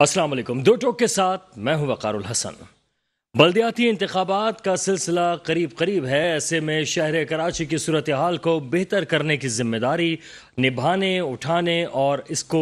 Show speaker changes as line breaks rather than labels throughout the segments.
अस्सलाम दो टोक के साथ मैं हूं वकार हसन बल्दियाती इंतबात का सिलसिला करीब करीब है ऐसे में शहर कराची की सूरत हाल को बेहतर करने की जिम्मेदारी निभाने उठाने और इसको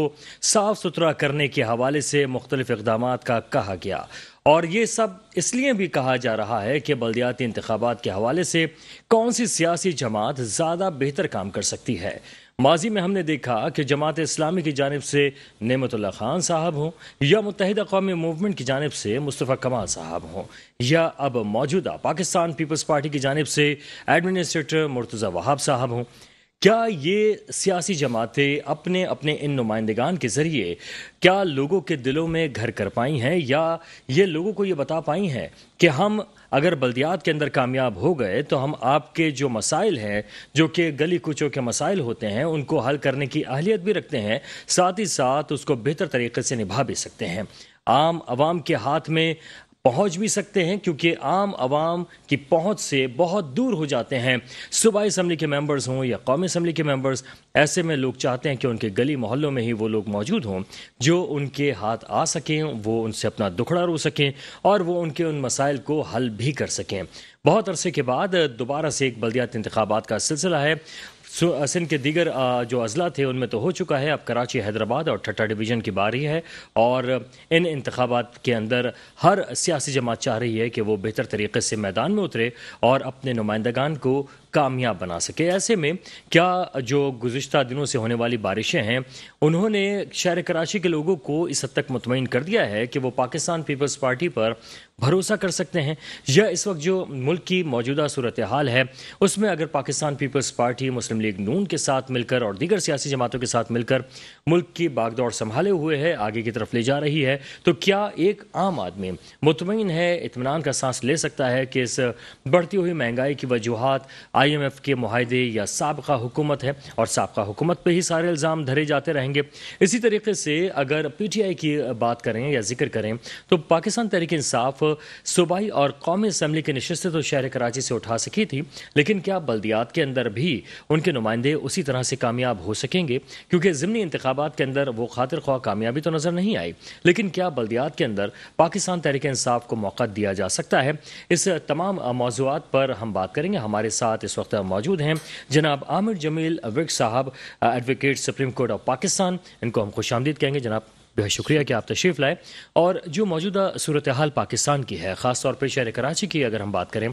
साफ सुथरा करने के हवाले से मुख्तलिफ इकदाम का कहा गया और ये सब इसलिए भी कहा जा रहा है कि बल्दियाती इंतबात के हवाले से कौन सी सियासी जमात ज़्यादा बेहतर काम कर सकती है माजी में हमने देखा कि जमात इस्लामी की जानब से नमतुल्ला खान साहब हों या मुतहद अवी मूवमेंट की जानब से मुस्तफ़ा कमाल साहब हों या अब मौजूदा पाकिस्तान पीपल्स पार्टी की जानब से एडमिनिस्ट्रेटर मुर्तज़ा वहाब साहब हों क्या ये सियासी जमातें अपने अपने इन नुमाइंदगान के ज़रिए क्या लोगों के दिलों में घर कर पाई हैं या ये लोगों को ये बता पाई हैं कि हम अगर बल्दियात के अंदर कामयाब हो गए तो हम आपके जो मसाइल हैं जो कि गली कुचों के मसाइल होते हैं उनको हल करने की अहलियत भी रखते हैं साथ ही साथ उसको बेहतर तरीके से निभा भी सकते हैं आम आवाम के हाथ में पहुंच भी सकते हैं क्योंकि आम आवाम की पहुंच से बहुत दूर हो जाते हैं सूबाई असम्बली के मेंबर्स हों या कौमी असम्बली के मेंबर्स ऐसे में लोग चाहते हैं कि उनके गली मोहल्लों में ही वो लोग मौजूद हों जो उनके हाथ आ सकें वो उनसे अपना दुखड़ा रो सकें और वो उनके उन मसाइल को हल भी कर सकें बहुत अरसे के बाद दोबारा से एक बल्दियात इंतबात का सिलसिला है सिंध के दीगर जो अजला थे उनमें तो हो चुका है अब कराची हैदराबाद और ठट्टा डिवीज़न की बारी है और इन इंतबात के अंदर हर सियासी जमात चाह रही है कि वो बेहतर तरीके से मैदान में उतरे और अपने नुमाइंदगान को कामयाब बना सके ऐसे में क्या जो गुज्त दिनों से होने वाली बारिशें हैं उन्होंने शहर कराची के लोगों को इस हद तक मुतमिन कर दिया है कि वो पाकिस्तान पीपल्स पार्टी पर भरोसा कर सकते हैं या इस वक्त जो मुल्क की मौजूदा सूरत हाल है उसमें अगर पाकिस्तान पीपल्स पार्टी मुस्लिम लीग नून के साथ मिलकर और दीगर सियासी जमातों के साथ मिलकर मुल्क की बागदौड़ संभाले हुए है आगे की तरफ ले जा रही है तो क्या एक आम आदमी मुतमिन है इतमान का सांस ले सकता है कि इस बढ़ती हुई महंगाई की वजूहत आई एम एफ के माहदे या सबका हुकूमत है और सबका हुकूमत पर ही सारे इल्ज़ाम धरे जाते रहेंगे इसी तरीके से अगर पी टी आई की बात करें या जिक्र करें तो पाकिस्तान तहरीक इंसाफ सूबाई और कौमी असम्बली की नशस्त तो शहर कराची से उठा सकी थी लेकिन क्या बल्दियात के अंदर भी उनके नुमाइंदे उसी तरह से कामयाब हो सकेंगे क्योंकि ज़मनी इंतबात के अंदर वो खातिर ख्वा कामयाबी तो नज़र नहीं आई लेकिन क्या बल्दियात के अंदर पाकिस्तान तहरीक इंसाफ को मौका दिया जा सकता है इस तमाम मौजूद पर हम बात करेंगे हमारे साथ इस वक्त मौजूद हैं जनाब आमिर जमील विक साहब advocate supreme court of Pakistan इनको हम खुश आमदीद कहेंगे जनाब बेहद शुक्रिया कि आप तशरीफ़ लाए और जो मौजूदा सूरत हाल पाकिस्तान की है ख़ास तौर पर शहर कराची की अगर हम बात करें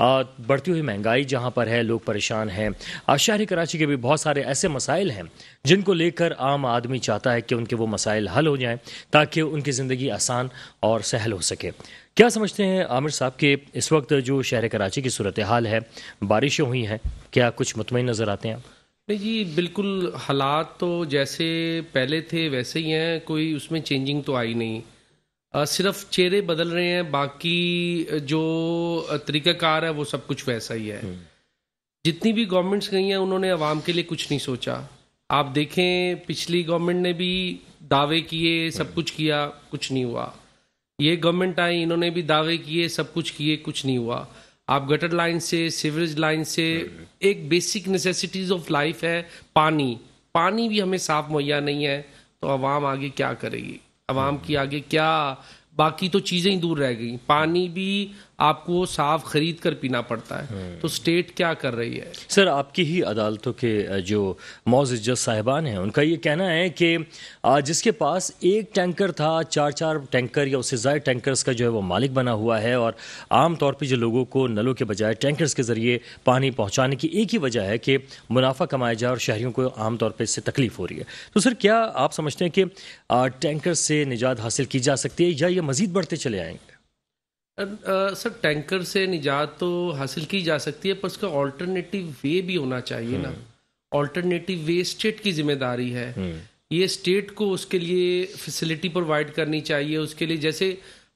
आ, बढ़ती हुई महंगाई जहाँ पर है लोग परेशान हैं शहर कराची के भी बहुत सारे ऐसे मसाइल हैं जिनको लेकर आम आदमी चाहता है कि उनके वो मसाइल हल हो जाएँ ताकि उनकी ज़िंदगी आसान और सहल हो सके क्या समझते हैं आमिर साहब के इस वक्त जो शहर कराची की सूरत हाल है बारिशें हुई हैं क्या कुछ मुतमिन नज़र आते हैं आप
नहीं जी बिल्कुल हालात तो जैसे पहले थे वैसे ही हैं कोई उसमें चेंजिंग तो आई नहीं सिर्फ चेहरे बदल रहे हैं बाकी जो तरीकाकार है वो सब कुछ वैसा ही है हम्म। जितनी भी गवर्नमेंट्स गई हैं उन्होंने आवाम के लिए कुछ नहीं सोचा आप देखें पिछली गवर्नमेंट ने भी दावे किए सब कुछ किया कुछ नहीं हुआ ये गवर्नमेंट आई इन्होंने भी दावे किए सब कुछ किए कुछ नहीं हुआ आप गटर लाइन से सीवरेज लाइन से एक बेसिक नेसेसिटीज ऑफ लाइफ है पानी पानी भी हमें साफ मुहैया नहीं है तो आवाम आगे क्या करेगी आवाम हम्म। की आगे क्या बाकी तो चीज़ें ही दूर रह गई पानी भी आपको साफ खरीद
कर पीना पड़ता है हम्म। तो स्टेट क्या कर रही है सर आपकी ही अदालतों के जो मौज जज साहिबान हैं उनका ये कहना है कि जिसके पास एक टैंकर था चार चार टैंकर या उससे ज़्यादा टैंकर्स का जो है वो मालिक बना हुआ है और आम तौर पे जो लोगों को नलों के बजाय टैंकर्स के ज़रिए पानी पहुँचाने की एक ही वजह है कि मुनाफा कमाया जाए और शहरीों को आमतौर पर इससे तकलीफ़ हो रही है तो सर क्या आप समझते हैं कि टैंकर से निजात हासिल की जा सकती है या ये मज़ीद बढ़ते चले आएंगे
सर टैंकर uh, से निजात तो हासिल की जा सकती है पर उसका ऑल्टरनेटिव वे भी होना चाहिए ना ऑल्टरनेटिव वे स्टेट की जिम्मेदारी है हम्म। ये स्टेट को उसके लिए फैसिलिटी प्रोवाइड करनी चाहिए उसके लिए जैसे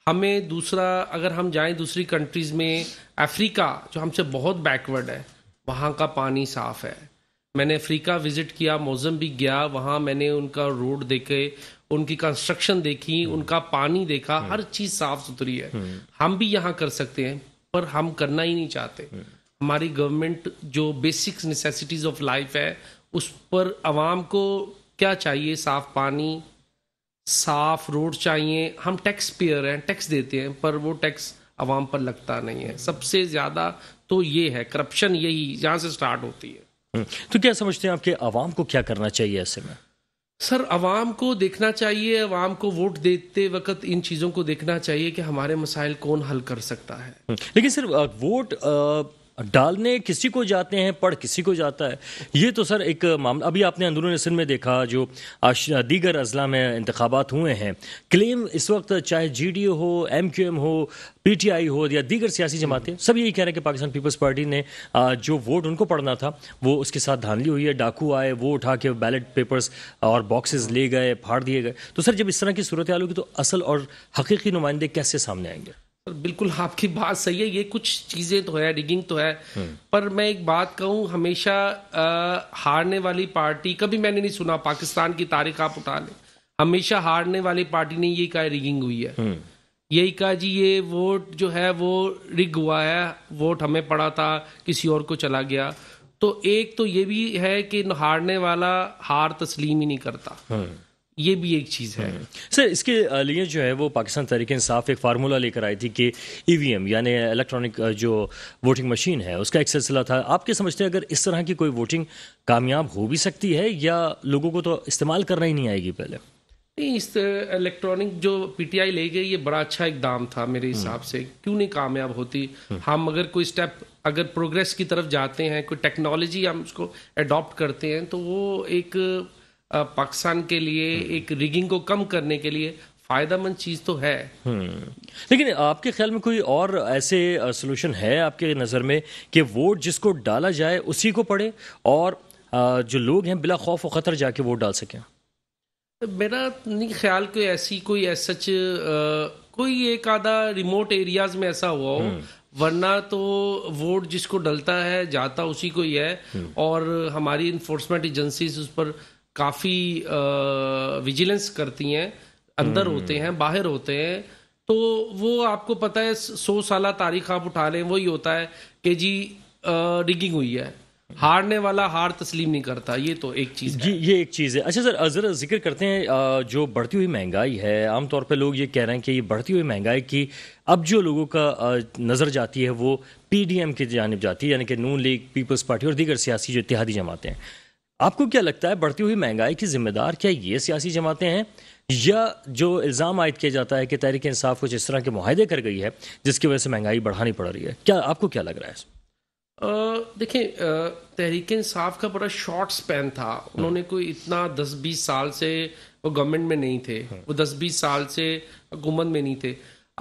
हमें दूसरा अगर हम जाएं दूसरी कंट्रीज़ में अफ्रीका जो हमसे बहुत बैकवर्ड है वहाँ का पानी साफ़ है मैंने अफ्रीका विज़िट किया मौजम भी गया वहाँ मैंने उनका रोड देखे उनकी कंस्ट्रक्शन देखी हम्म। उनका पानी देखा हम्म। हर चीज साफ सुथरी है हम्म। हम भी यहाँ कर सकते हैं पर हम करना ही नहीं चाहते हमारी गवर्नमेंट जो बेसिक नेसेसिटीज ऑफ लाइफ है उस पर आवाम को क्या चाहिए साफ पानी साफ रोड चाहिए हम टैक्स पेयर हैं टैक्स देते हैं पर वो टैक्स आवाम पर लगता नहीं है सबसे ज़्यादा तो ये है करप्शन यही यहाँ से स्टार्ट होती
है तो क्या समझते हैं आपके आवाम को क्या करना चाहिए ऐसे में सर
अवाम को देखना चाहिए अवाम को वोट देते
वक्त इन चीज़ों को देखना चाहिए कि हमारे मसाइल कौन हल कर सकता है लेकिन सर वोट आ... डालने किसी को जाते हैं पढ़ किसी को जाता है ये तो सर एक मामला अभी आपने अंदरून सिंध में देखा जो दीगर अजला में इंतबात हुए हैं क्लेम इस वक्त चाहे जी डी हो एम क्यू एम हो पी टी आई हो या दीगर सियासी जमातें सब यही कह रहे हैं कि पाकिस्तान पीपल्स पार्टी ने जो वोट उनको पढ़ना था वो उसके साथ धांधली हुई है डाकू आए वो उठा के बैलेट पेपर्स और बॉक्सेस ले गए फाड़ दिए गए तो सर जब इस तरह की सूरत हाल होगी तो असल और हकीकी नुमाइंदे कैसे सामने आएंगे
बिल्कुल आपकी बात सही है ये कुछ चीज़ें तो है रिगिंग तो है हम्म। पर मैं एक बात कहूँ हमेशा आ, हारने वाली पार्टी कभी मैंने नहीं सुना पाकिस्तान की तारीख आप उठा लें हमेशा हारने वाली पार्टी ने यही कहा रिगिंग हुई है हम्म। यही कहा जी ये वोट जो है वो रिग हुआ है वोट हमें पड़ा था किसी और को चला गया तो एक तो ये भी है कि हारने वाला हार तस्लीम ही नहीं करता हम्म। ये भी एक चीज़ है हम्म।
सर इसके लिए जो है वो पाकिस्तान तरीके इंसाफ एक फार्मूला लेकर आई थी कि ईवीएम e यानी इलेक्ट्रॉनिक जो वोटिंग मशीन है उसका एक सिलसिला था आप क्या समझते हैं अगर इस तरह की कोई वोटिंग कामयाब हो भी सकती है या लोगों को तो इस्तेमाल करना ही नहीं आएगी पहले
नहीं इस इलेक्ट्रॉनिक जो पीटीआई ले गई ये बड़ा अच्छा इकदाम था मेरे हम्म। हिसाब से क्यों नहीं कामयाब होती हम्म। हम अगर कोई स्टेप अगर प्रोग्रेस की तरफ जाते हैं कोई टेक्नोलॉजी हम उसको अडॉप्ट करते हैं तो वो एक पाकिस्तान के लिए हम्म। एक रिगिंग को कम करने के लिए फायदामंद
चीज तो है हम्म। लेकिन आपके ख्याल में कोई और ऐसे सोल्यूशन है आपके नज़र में कि वोट जिसको डाला जाए उसी को पड़े और जो लोग हैं बिला खौफ और खतर जाके वोट डाल सकें
मेरा नहीं ख्याल कोई ऐसी कोई सच कोई एक आधा रिमोट एरियाज में ऐसा हुआ हो हम्म। वरना तो वोट जिसको डलता है जाता उसी को ही है और हमारी इन्फोर्समेंट एजेंसीज उस पर काफ़ी विजिलेंस करती हैं अंदर हम्म। होते हैं बाहर होते हैं तो वो आपको पता है सौ साल तारीख आप उठा लें वही होता
है कि जी रिगिंग हुई है हारने वाला हार तस्लीम नहीं करता ये तो एक चीज़ ये ये एक चीज़ है अच्छा सर ज़रा जिक्र करते हैं जो बढ़ती हुई महंगाई है आमतौर पर लोग ये कह रहे हैं कि ये बढ़ती हुई महंगाई की अब जो लोगों का नज़र जाती है वो पीडीएम की जानब जाती है यानी कि नून लीग पीपल्स पार्टी और दीगर सियासी जो इतिहादी जमाते हैं आपको क्या लगता है बढ़ती हुई महंगाई की जिम्मेदार क्या ये सियासी जमातें हैं या जो इल्ज़ाम आयद किया जाता है कि तहरीक इंसाफ कुछ इस तरह के माहदे कर गई है जिसकी वजह से महंगाई बढ़ानी पड़ रही है क्या आपको क्या लग रहा
है देखिए तहरीक इंसाफ का बड़ा शॉर्ट स्पैन था उन्होंने कोई इतना दस बीस साल से वो गवर्नमेंट में नहीं थे वो दस बीस साल से हुकूमत में नहीं थे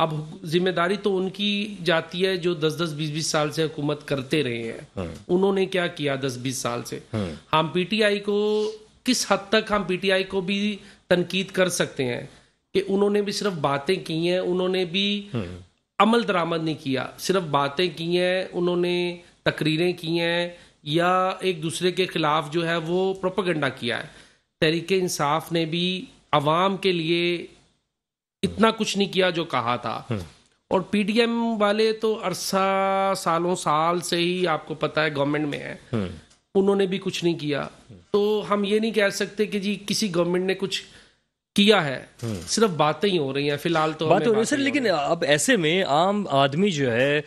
अब जिम्मेदारी तो उनकी जाती है जो 10-10 20-20 साल से हुकूमत करते रहे हैं हाँ। उन्होंने क्या किया 10-20 साल से हाँ। हम पीटीआई को किस हद तक हम पीटीआई को भी तनकीद कर सकते हैं कि उन्होंने भी सिर्फ बातें की हैं उन्होंने भी हाँ। अमल दरामद नहीं किया सिर्फ बातें की हैं उन्होंने तकरीरें की हैं या एक दूसरे के खिलाफ जो है वो प्रोपागेंडा किया है तहरीक इंसाफ ने भी आवाम के लिए इतना कुछ नहीं किया जो कहा था हम्म। और पीडीएम वाले तो अरसा सालों साल से ही आपको पता है गवर्नमेंट में है हम्म। उन्होंने भी कुछ नहीं किया तो हम ये नहीं कह सकते कि जी किसी गवर्नमेंट ने कुछ
किया है हम्म।
सिर्फ बातें ही हो रही हैं फिलहाल तो बात हो रही है सर
लेकिन अब ऐसे में आम आदमी जो है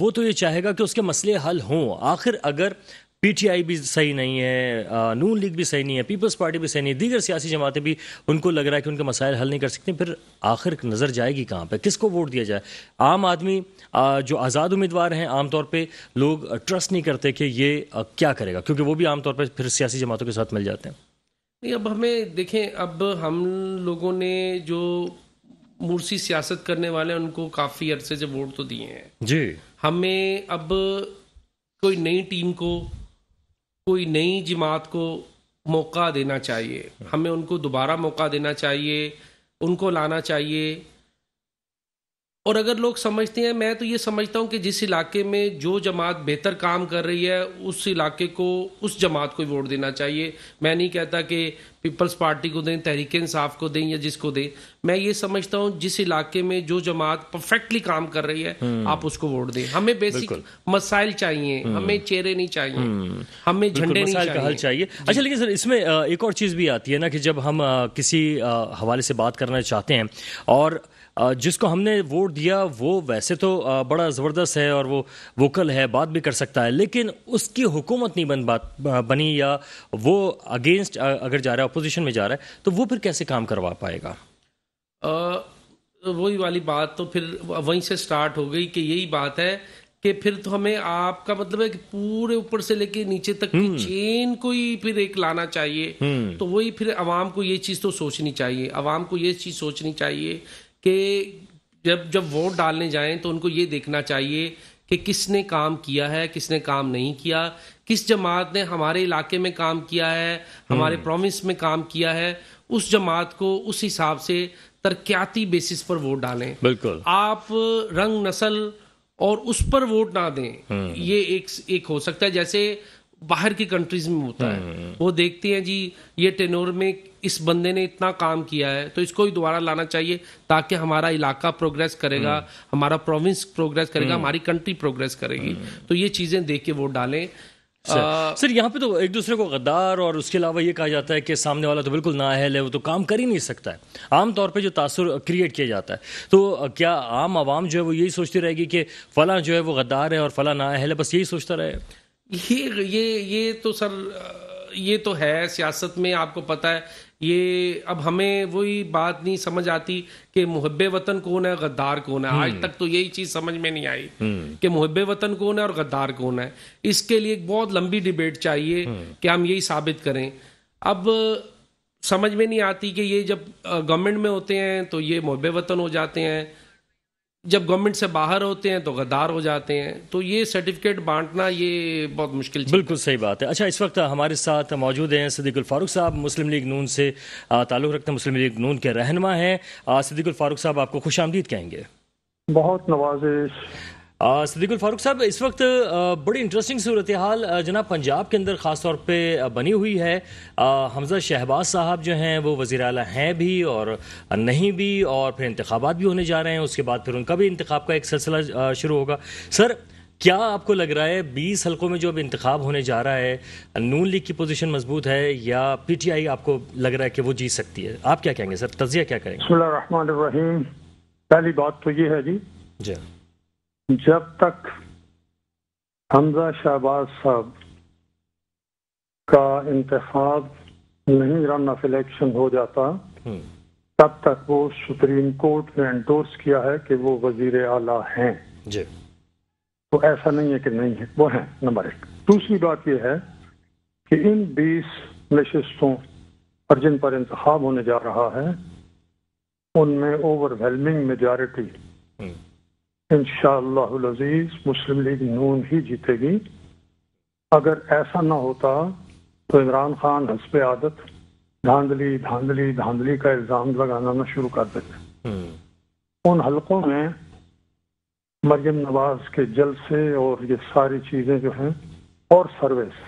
वो तो ये चाहेगा कि उसके मसले हल हों आखिर अगर पीटीआई भी सही नहीं है नून लीग भी सही नहीं है पीपल्स पार्टी भी सही नहीं है दीगर सियासी जमातें भी उनको लग रहा है कि उनके मसाइल हल नहीं कर सकती फिर आखिर नज़र जाएगी कहाँ पर किसको वोट दिया जाए आम आदमी जो आज़ाद उम्मीदवार हैं आमतौर पर लोग ट्रस्ट नहीं करते कि ये क्या करेगा क्योंकि वो भी आमतौर पर फिर सियासी जमातों के साथ मिल जाते हैं
नहीं अब हमें देखें अब हम लोगों ने जो मूर्सी सियासत करने वाले हैं उनको काफ़ी अरसे से वोट तो दिए हैं जी हमें अब कोई नई टीम को कोई नई जमात को मौका देना चाहिए हमें उनको दोबारा मौका देना चाहिए उनको लाना चाहिए और अगर लोग समझते हैं मैं तो ये समझता हूँ कि जिस इलाके में जो जमात बेहतर काम कर रही है उस इलाके को उस जमात को वोट देना चाहिए मैं नहीं कहता कि पीपल्स पार्टी को दें तहरीक इंसाफ को दें या जिसको दें मैं ये समझता हूँ जिस इलाके में जो जमात परफेक्टली काम कर रही है हम्म। आप उसको वोट दें हमें बेसिक मसाइल चाहिए हम्म। हमें चेहरे नहीं चाहिए हम्म।
हमें झंडे नहीं चाहिए हल चाहिए अच्छा लेकिन सर इसमें एक और चीज़ भी आती है ना कि जब हम किसी हवाले से बात करना चाहते हैं और जिसको हमने वोट दिया वो वैसे तो बड़ा ज़बरदस्त है और वो वोकल है बात भी कर सकता है लेकिन उसकी हुकूमत नहीं बन बात बनी या वो अगेंस्ट अगर जा रहा है अपोजिशन में जा रहा है तो वो फिर कैसे काम करवा पाएगा
वही वाली बात तो फिर वहीं से स्टार्ट हो गई कि यही बात है कि फिर तो हमें आपका मतलब है कि पूरे ऊपर से लेके नीचे तक की चेन हम्म। को ही फिर एक लाना चाहिए हम्म। तो वही फिर अवाम को ये चीज तो सोचनी चाहिए अवाम को ये चीज सोचनी चाहिए कि जब जब वोट डालने जाएं तो उनको ये देखना चाहिए कि किसने काम किया है किसने काम नहीं किया किस जमात ने हमारे इलाके में काम किया है हमारे प्रोविंस हम्म। में काम किया है उस जमात को उस हिसाब से तरक्याती बेसिस पर वोट डालें बिल्कुल आप रंग नस्ल और उस पर वोट ना दें हम्म। ये एक एक हो सकता है जैसे बाहर की कंट्रीज में होता है हम्म। वो देखती हैं जी ये टेनोर में इस बंदे ने इतना काम किया है तो इसको ही दोबारा लाना चाहिए ताकि हमारा इलाका प्रोग्रेस करेगा हम्म। हमारा प्रोविंस प्रोग्रेस करेगा हम्म। हमारी कंट्री प्रोग्रेस करेगी
तो ये चीज़ें देख के वोट डालें
सर,
यहाँ पे तो एक दूसरे को गद्दार और उसके अलावा ये कहा जाता है कि सामने वाला तो बिल्कुल नाअहल है वो तो काम कर ही नहीं सकता है आमतौर पर जो तासर क्रिएट किया जाता है तो क्या आम आवाम जो है वो यही सोचती रहेगी कि फ़लाँ जो है वो गद्दार है और फ़लाँ नाअहल है बस यही सोचता रहे
ये ये ये तो सर ये तो है सियासत में आपको पता है ये अब हमें वही बात नहीं समझ आती कि मुहब वतन कौन है गद्दार कौन है आज हम्म। तक तो यही चीज़ समझ में नहीं आई हम्म। कि मुहब वतन कौन है और गद्दार कौन है इसके लिए एक बहुत लंबी डिबेट चाहिए हम्म। कि हम यही साबित करें अब समझ में नहीं आती कि ये जब गवर्नमेंट में होते हैं तो ये मुहब वतन हो जाते हैं जब गवर्नमेंट से बाहर होते हैं तो गद्दार हो जाते हैं तो ये
सर्टिफिकेट बांटना ये बहुत मुश्किल बिल्कुल सही बात है अच्छा इस वक्त हमारे साथ मौजूद हैं सदीकुल फ़ारूक साहब मुस्लिम लीग नून से ताल्लुक़ रखते हैं मुस्लिम लीग नून के रहनमा हैं सदीकुल फ़ारूक साहब आपको खुश आमदीद कहेंगे बहुत नवाजिश सदीकुल फारूक साहब इस वक्त बड़ी इंटरेस्टिंग सूरत हाल जना पंजाब के अंदर ख़ास तौर पे बनी हुई है हमज़ा शहबाज साहब जो हैं वो वज़ी अला हैं भी और नहीं भी और फिर इंतबात भी होने जा रहे हैं उसके बाद फिर उनका भी इंतखा का एक सिलसिला शुरू होगा सर क्या आपको लग रहा है बीस हल्कों में जो अब इंतखब होने जा रहा है नून लीग की पोजिशन मजबूत है या पी टी आई आपको लग रहा है कि वो जीत सकती है आप क्या कहेंगे सर तजिया क्या करेंगे
पहली बात तो ये है जी जी जब तक हमजा शहबाज साहब का इंतखब नहीं रन ऑफ इलेक्शन हो जाता हम्म। तब तक वो सुप्रीम कोर्ट ने एंडोर्स किया है कि वो वजीर आला हैं जी तो ऐसा नहीं है कि नहीं है वो है नंबर एक दूसरी बात यह है कि इन बीस नशस्तों पर जिन पर इंतब होने जा रहा है उनमें overwhelming hmm. Majority Aziz Muslim League Noon ही जीतेगी अगर ऐसा ना होता तो इमरान खान हसब आदत धांधली धांधली धांधली का इल्ज़ाम लगाना ना शुरू कर देते
हम्म।
उन हलकों में मरियम नवाज के जलसे और ये सारी चीज़ें जो हैं और सर्वेस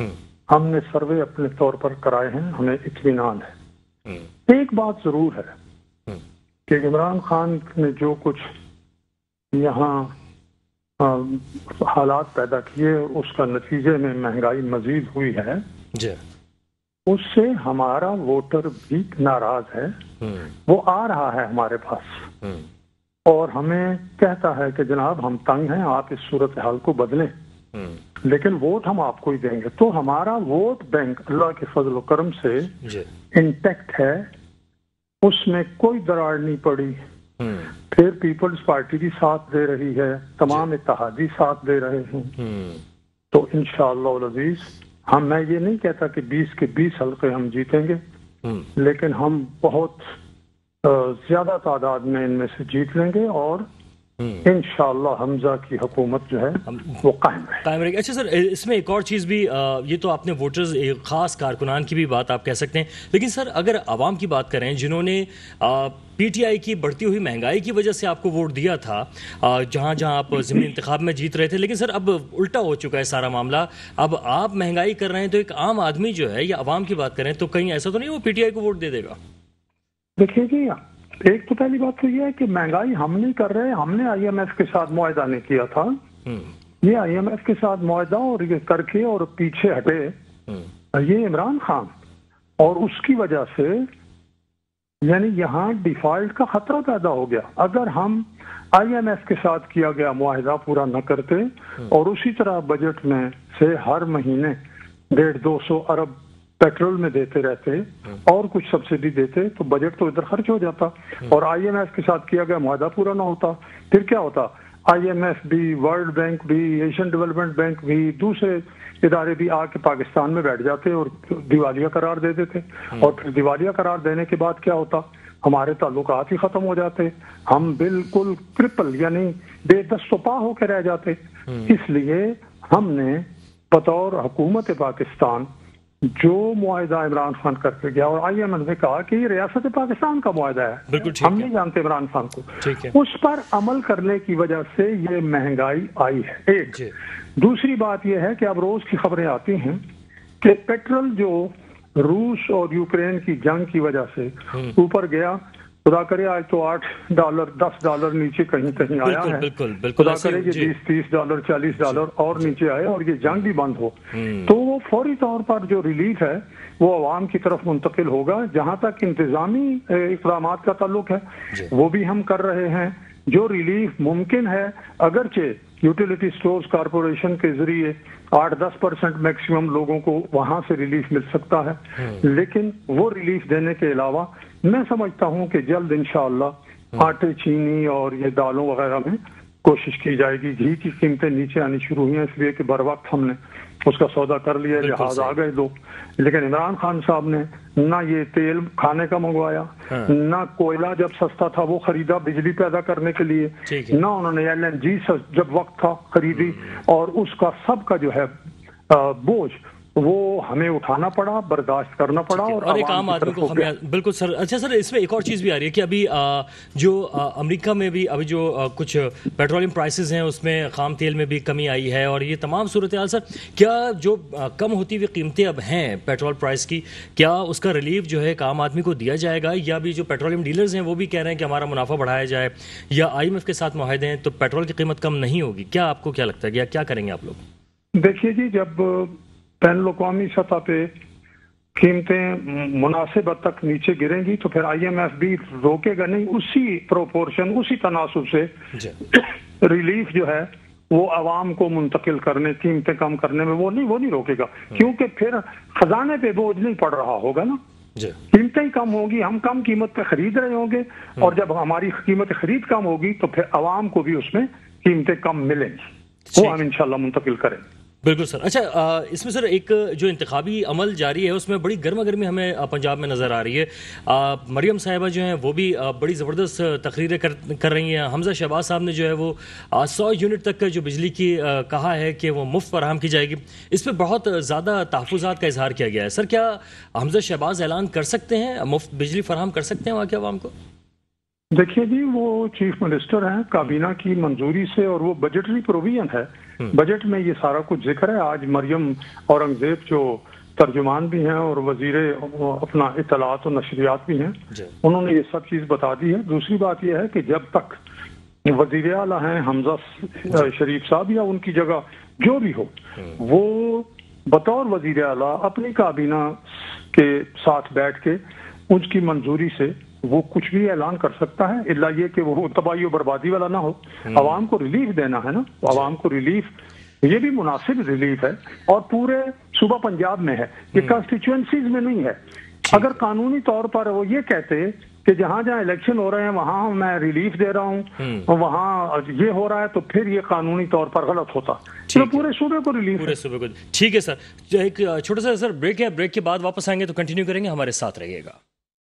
हम्म। हमने सर्वे अपने तौर पर कराए हैं हमें इतमान है हम्म। एक बात ज़रूर है कि इमरान खान ने जो कुछ यहाँ हालात पैदा किए उसका नतीजे में महंगाई मजीद हुई है उससे हमारा वोटर भी नाराज है हम्म। वो आ रहा है हमारे पास हम्म। और हमें कहता है कि जनाब हम तंग हैं आप इस सूरत हाल को बदलें हम्म। लेकिन वोट हम आपको ही देंगे तो हमारा वोट बैंक अल्लाह के फजल करम से इंटेक्ट है उसमें कोई दरार नहीं पड़ी फिर पीपल्स पार्टी भी साथ दे रही है तमाम इतिहादी साथ दे रहे हैं हम्म। तो इन शजीज हम मैं ये नहीं कहता कि 20 के 20 हल्के हम जीतेंगे हम्म। लेकिन हम बहुत ज्यादा तादाद में इनमें से जीत लेंगे और हम्म। इन हमजा की हुकूमत जो है वो
कायम है कायम रहेगी अच्छा सर इसमें एक और चीज़ भी ये तो आपने वोटर्स एक ख़ास कारकुनान की भी बात आप कह सकते हैं लेकिन सर अगर आवाम की बात करें जिन्होंने पीटीआई की बढ़ती हुई महंगाई की वजह से आपको वोट दिया था जहाँ जहाँ आप जमीन इंतखाब में जीत रहे थे लेकिन सर अब उल्टा हो चुका है सारा मामला अब आप महंगाई कर रहे हैं तो एक आम आदमी जो है या आवाम की बात करें तो कहीं ऐसा तो नहीं वो पीटीआई को वोट दे देगा
देखिए जी एक तो पहली बात तो यह है कि महंगाई हम नहीं कर रहे हमने आईएमएफ के साथ मुआदा नहीं किया था
हम्म।
ये आईएमएफ के साथ मुआदा और ये करके और पीछे हटे हम्म। ये इमरान खान और उसकी वजह से यानी यहाँ डिफॉल्ट का खतरा पैदा हो गया अगर हम आईएमएफ के साथ किया गया मुआहदा पूरा न करते हम्म। और उसी तरह बजट में से हर महीने डेढ़ दो सौ अरब पेट्रोल में देते रहते हाँ। और कुछ सब्सिडी देते तो बजट तो इधर खर्च हो जाता हाँ। और आईएमएफ के साथ किया गया मुहिदा पूरा ना होता फिर क्या होता आईएमएफ भी वर्ल्ड बैंक भी एशियन डेवलपमेंट बैंक भी दूसरे इदारे भी आके पाकिस्तान में बैठ जाते और दिवालिया करार दे देते हाँ। और फिर दिवालिया करार देने के बाद क्या होता हमारे ताल्लुक ही खत्म हो जाते हम बिल्कुल क्रिपल यानी बेदस्तपा होकर रह जाते इसलिए हमने बतौर हुकूमत पाकिस्तान जो मुआदा इमरान खान करके गया और आई एम ने कहा कि ये रियासत पाकिस्तान का मुआदा है हम नहीं जानते इमरान खान को उस पर अमल करने की वजह से ये महंगाई आई है एक दूसरी बात यह है कि अब रोज की खबरें आती हैं कि पेट्रोल जो रूस और यूक्रेन की जंग की वजह से हम्म। ऊपर गया खुदा करे आज तो आठ डॉलर दस डॉलर नीचे कहीं कहीं आया है बिल्कुल बिल्कुल खुदा करे ये बीस तीस डॉलर चालीस डॉलर और नीचे आए और ये जंग भी बंद हो हम्म। तो वो फौरी तौर पर जो रिलीफ है वो आवाम की तरफ मुंतकिल होगा जहाँ तक इंतजामी इकदाम का ताल्लुक है वो भी हम कर रहे हैं जो रिलीफ मुमकिन है अगरचे यूटिलिटी स्टोर्स कॉरपोरेशन के जरिए आठ दस परसेंट मैक्सिमम लोगों को वहां से रिलीफ मिल सकता है हम्म। लेकिन वो रिलीफ देने के अलावा मैं समझता हूँ कि जल्द इनशाला हाँ। आटे चीनी और ये दालों वगैरह में कोशिश की जाएगी घी की कीमतें नीचे आनी शुरू हुई हैं इसलिए कि बर वक्त हमने उसका सौदा कर लिया लिहाज आ गए लोग लेकिन इमरान खान साहब ने ना ये तेल खाने का मंगवाया हाँ। ना कोयला जब सस्ता था वो खरीदा बिजली पैदा करने के लिए ना उन्होंने एल एन जी जब वक्त था खरीदी हम्म। और उसका सबका जो है बोझ वो हमें उठाना पड़ा बर्दाश्त
करना पड़ा और, और एक आम आदमी को हमें बिल्कुल सर अच्छा सर इसमें एक और चीज़ भी आ रही है कि अभी आ, जो अमेरिका में भी अभी जो आ, कुछ पेट्रोलियम प्राइसेस हैं उसमें खाम तेल में भी कमी आई है और ये तमाम सूरत हाल सर क्या जो आ, कम होती हुई कीमतें अब हैं पेट्रोल प्राइस की क्या उसका रिलीफ जो है एक आम आदमी को दिया जाएगा या अभी जो पेट्रोलियम डीलर्स हैं वो भी कह रहे हैं कि हमारा मुनाफा बढ़ाया जाए या आई के साथ माहदे हैं तो पेट्रोल की कीमत कम नहीं होगी क्या आपको क्या लगता है या क्या करेंगे आप लोग
देखिए जी जब बैन अवी सतह पे कीमतें मुनासिब तक नीचे गिरेंगी तो फिर आईएमएफ भी रोकेगा नहीं उसी प्रोपोर्शन उसी तनासब से रिलीफ जो है वो आवाम को मुंतकिल करने कीमतें कम करने में वो नहीं वो नहीं रोकेगा हम्म। क्योंकि फिर खजाने पे बोझ नहीं पड़ रहा होगा ना कीमतें ही कम होगी हम कम कीमत पे खरीद रहे होंगे हम्म। और जब हमारी कीमत खरीद कम होगी तो फिर आवाम को भी उसमें कीमतें कम मिलेंगी वो हम इंशाल्लाह मुंतकिल करेंगे
बिल्कुल सर अच्छा इसमें सर एक जो इंतबी अमल जारी है उसमें बड़ी गर्मा गर्मी हमें पंजाब में नज़र आ रही है मरियम साहिबा जो हैं वो भी बड़ी ज़बरदस्त तकरीरें कर कर रही हैं हमजा शहबाज साहब ने जो है वो सौ यूनिट तक जो बिजली की कहा है कि वो मुफ्त फराहम की जाएगी इस पर बहुत ज़्यादा तहफात का इजहार किया गया है सर क्या हमजा शहबाज ऐलान कर सकते हैं मुफ्त बिजली फराहम कर सकते हैं वहाँ के आवाम को
देखिए जी वो चीफ मिनिस्टर हैं काबीना की मंजूरी से और वो बजटरी प्रोविजन है बजट हम्म। में ये सारा कुछ जिक्र है आज मरियम औरंगजेब जो तर्जुमान भी हैं और वजीर अपना इतलात और नशरियात भी हैं उन्होंने ये सब चीज़ बता दी है दूसरी बात यह है कि जब तक वजीर आला हैं हमजा शरीफ साहब या उनकी जगह जो भी हो हम्म। वो बतौर वजीर अला अपनी काबीना के साथ बैठ के उनकी मंजूरी से वो कुछ भी ऐलान कर सकता है इला ये कि वो तबाही और बर्बादी वाला ना हो आवाम हम्म। को रिलीफ देना है ना आवाम को रिलीफ ये भी मुनासिब रिलीफ है और पूरे सूबा पंजाब में है ये कॉन्स्टिट्यूंसीज हम्म। में नहीं है अगर कानूनी तौर पर वो ये कहते कि जहां जहां इलेक्शन हो रहे हैं वहां मैं रिलीफ दे रहा हूं हम्म। वहां ये हो रहा है तो फिर ये कानूनी तौर पर गलत होता तो
पूरे सूबे को रिलीफ पूरे सूबे को ठीक है सर एक छोटा सा सर ब्रेक है ब्रेक के बाद वापस आएंगे तो कंटिन्यू करेंगे हमारे साथ रहिएगा